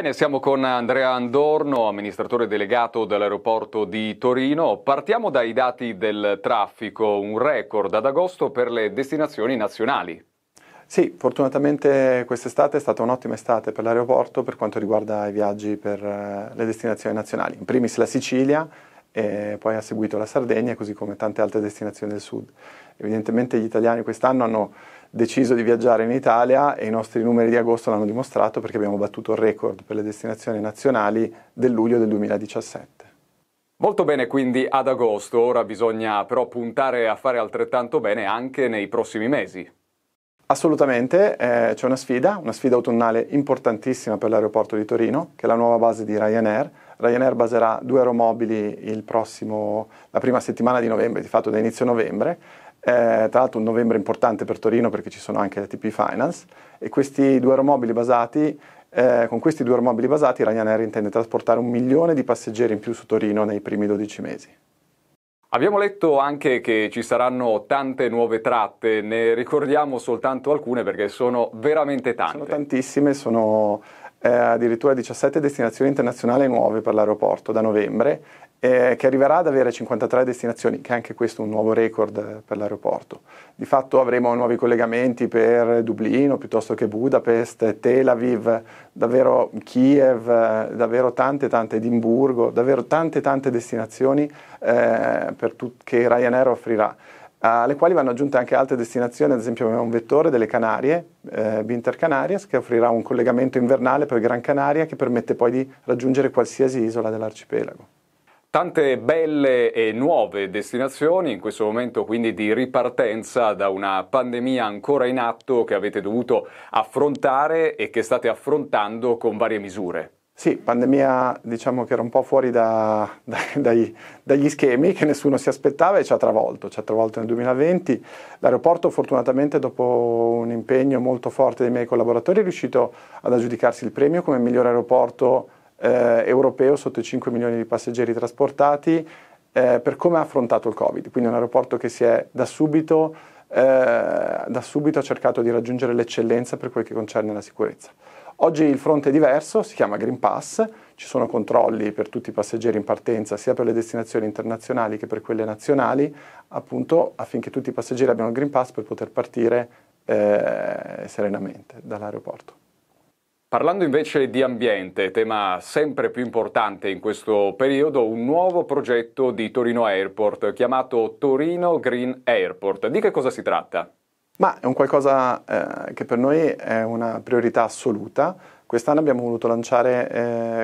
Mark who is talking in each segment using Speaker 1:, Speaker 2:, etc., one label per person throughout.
Speaker 1: Bene, siamo con Andrea Andorno, amministratore delegato dell'aeroporto di Torino. Partiamo dai dati del traffico, un record ad agosto per le destinazioni nazionali.
Speaker 2: Sì, fortunatamente quest'estate è stata un'ottima estate per l'aeroporto per quanto riguarda i viaggi per eh, le destinazioni nazionali, in primis la Sicilia, e poi ha seguito la Sardegna, così come tante altre destinazioni del sud. Evidentemente gli italiani quest'anno hanno deciso di viaggiare in Italia e i nostri numeri di agosto l'hanno dimostrato perché abbiamo battuto il record per le destinazioni nazionali del luglio del 2017.
Speaker 1: Molto bene quindi ad agosto, ora bisogna però puntare a fare altrettanto bene anche nei prossimi mesi.
Speaker 2: Assolutamente, eh, c'è una sfida, una sfida autunnale importantissima per l'aeroporto di Torino, che è la nuova base di Ryanair, Ryanair baserà due aeromobili prossimo, la prima settimana di novembre, di fatto da inizio novembre, eh, tra l'altro un novembre importante per Torino perché ci sono anche le TP Finance e questi due aeromobili basati eh, con questi due aeromobili basati Ryanair intende trasportare un milione di passeggeri in più su Torino nei primi 12 mesi.
Speaker 1: Abbiamo letto anche che ci saranno tante nuove tratte, ne ricordiamo soltanto alcune perché sono veramente tante. Sono
Speaker 2: tantissime, sono eh, addirittura 17 destinazioni internazionali nuove per l'aeroporto da novembre, eh, che arriverà ad avere 53 destinazioni, che è anche questo un nuovo record eh, per l'aeroporto. Di fatto avremo nuovi collegamenti per Dublino piuttosto che Budapest, Tel Aviv, davvero Kiev, eh, davvero tante tante Edimburgo, davvero tante tante destinazioni eh, tut- che Ryanair offrirà alle quali vanno aggiunte anche altre destinazioni, ad esempio abbiamo un vettore delle Canarie, eh, Binter Canarias, che offrirà un collegamento invernale per Gran Canaria che permette poi di raggiungere qualsiasi isola dell'arcipelago.
Speaker 1: Tante belle e nuove destinazioni, in questo momento quindi di ripartenza da una pandemia ancora in atto che avete dovuto affrontare e che state affrontando con varie misure.
Speaker 2: Sì, pandemia diciamo che era un po' fuori da, da, dai, dagli schemi che nessuno si aspettava e ci ha travolto, ci ha travolto nel 2020. L'aeroporto fortunatamente dopo un impegno molto forte dei miei collaboratori è riuscito ad aggiudicarsi il premio come miglior aeroporto eh, europeo sotto i 5 milioni di passeggeri trasportati eh, per come ha affrontato il Covid. Quindi un aeroporto che si è da subito, eh, da subito ha cercato di raggiungere l'eccellenza per quel che concerne la sicurezza. Oggi il fronte è diverso, si chiama Green Pass, ci sono controlli per tutti i passeggeri in partenza, sia per le destinazioni internazionali che per quelle nazionali, appunto affinché tutti i passeggeri abbiano il Green Pass per poter partire eh, serenamente dall'aeroporto.
Speaker 1: Parlando invece di ambiente, tema sempre più importante in questo periodo, un nuovo progetto di Torino Airport chiamato Torino Green Airport. Di che cosa si tratta?
Speaker 2: Ma è un qualcosa eh, che per noi è una priorità assoluta. Quest'anno abbiamo voluto lanciare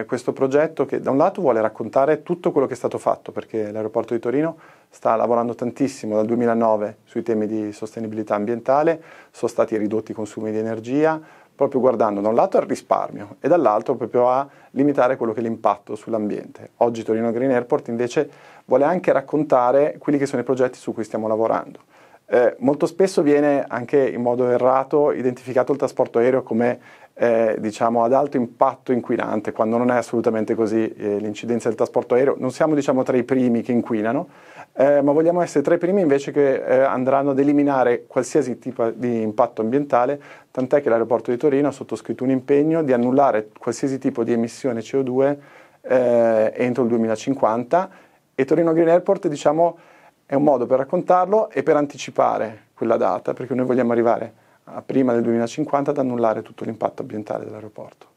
Speaker 2: eh, questo progetto che da un lato vuole raccontare tutto quello che è stato fatto, perché l'aeroporto di Torino sta lavorando tantissimo dal 2009 sui temi di sostenibilità ambientale, sono stati ridotti i consumi di energia, proprio guardando da un lato al risparmio e dall'altro proprio a limitare quello che è l'impatto sull'ambiente. Oggi Torino Green Airport invece vuole anche raccontare quelli che sono i progetti su cui stiamo lavorando. Eh, molto spesso viene anche in modo errato identificato il trasporto aereo come eh, diciamo, ad alto impatto inquinante, quando non è assolutamente così eh, l'incidenza del trasporto aereo. Non siamo diciamo, tra i primi che inquinano, eh, ma vogliamo essere tra i primi invece che eh, andranno ad eliminare qualsiasi tipo di impatto ambientale, tant'è che l'aeroporto di Torino ha sottoscritto un impegno di annullare qualsiasi tipo di emissione CO2 eh, entro il 2050 e Torino Green Airport diciamo, è un modo per raccontarlo e per anticipare quella data, perché noi vogliamo arrivare a prima del 2050 ad annullare tutto l'impatto ambientale dell'aeroporto.